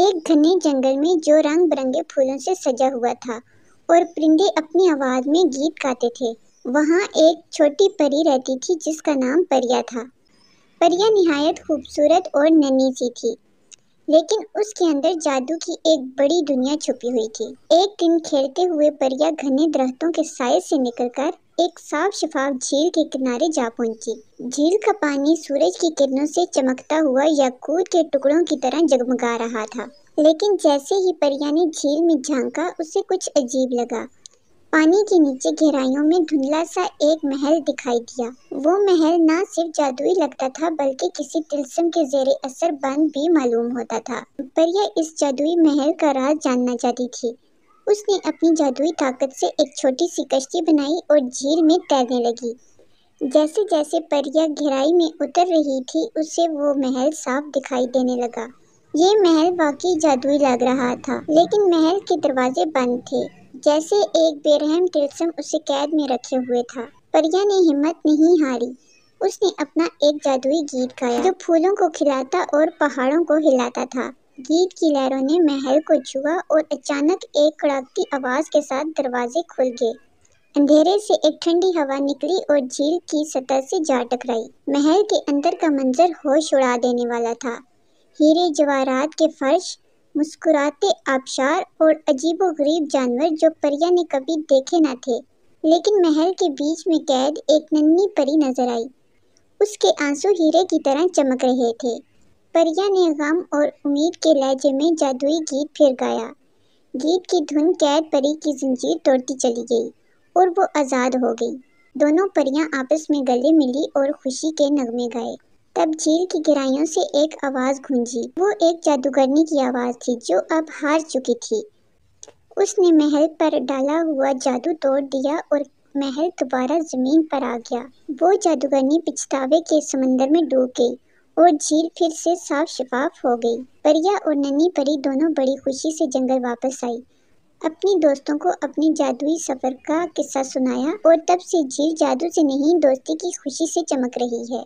एक घने जंगल में जो रंग बिरंगे फूलों से सजा हुआ था और परिंदे अपनी आवाज़ में गीत गाते थे वहाँ एक छोटी परी रहती थी जिसका नाम परिया था परिया निहायत खूबसूरत और नन्ही सी थी लेकिन उसके अंदर जादू की एक बड़ी दुनिया छुपी हुई थी एक दिन खेलते हुए परिया घने दरख्तों के साय से निकलकर एक साफ शफाफ झील के किनारे जा पहुंची झील का पानी सूरज की किरणों से चमकता हुआ याकूत के टुकड़ों की तरह जगमगा रहा था लेकिन जैसे ही परिया ने झील में झांका उसे कुछ अजीब लगा पानी के नीचे गहराइयों में धुंधला सा एक महल दिखाई दिया वो महल न सिर्फ जादुई लगता था बल्कि किसी तिलसम के जेर असर बंद भी मालूम होता था परिया इस जादुई महल का राज जानना चाहती थी उसने अपनी जादुई ताकत से एक छोटी सी कश्ती बनाई और झील में तैरने लगी जैसे जैसे परिया गहराई में उतर रही थी उसे वो महल साफ दिखाई देने लगा ये महल वाकई जादुई लग रहा था लेकिन महल के दरवाजे बंद थे जैसे एक बेरहम तिलसम उसे कैद में रखे हुए था परिया ने हिम्मत नहीं हारी उसने अपना एक जादुई गीत गाया जो फूलों को खिलाता और पहाड़ों को हिलाता था गीत की लहरों ने महल को छुआ और अचानक एक कड़ाकती आवाज़ के साथ दरवाजे खुल गए अंधेरे से एक ठंडी हवा निकली और झील की सतह से जा टकराई महल के अंदर का मंजर होश उड़ा देने वाला था हीरे जवाहरात के फर्श मुस्कुराते आबशार और अजीबो गरीब जानवर जो परिया ने कभी देखे न थे लेकिन महल के बीच में कैद एक नन्ही परी नजर आई उसके आंसू हीरे की तरह चमक रहे थे परिया ने गम और उम्मीद के लहजे में जादुई गीत फिर गाया गीत की धुन कैद परी की जंजीर तोड़ती चली गई और वो आज़ाद हो गई दोनों परियां आपस में गले मिली और खुशी के नगमे गाए तब झील की गिराइयों से एक आवाज़ गूंजी वो एक जादूगरनी की आवाज़ थी जो अब हार चुकी थी उसने महल पर डाला हुआ जादू तोड़ दिया और महल दोबारा ज़मीन पर आ गया वो जादूगरनी पिछतावे के समंदर में डूब गई और झील फिर से साफ शफाफ हो गई परिया और नन्ही परी दोनों बड़ी खुशी से जंगल वापस आई अपने दोस्तों को अपने जादुई सफ़र का किस्सा सुनाया और तब से झील जादू से नहीं दोस्ती की खुशी से चमक रही है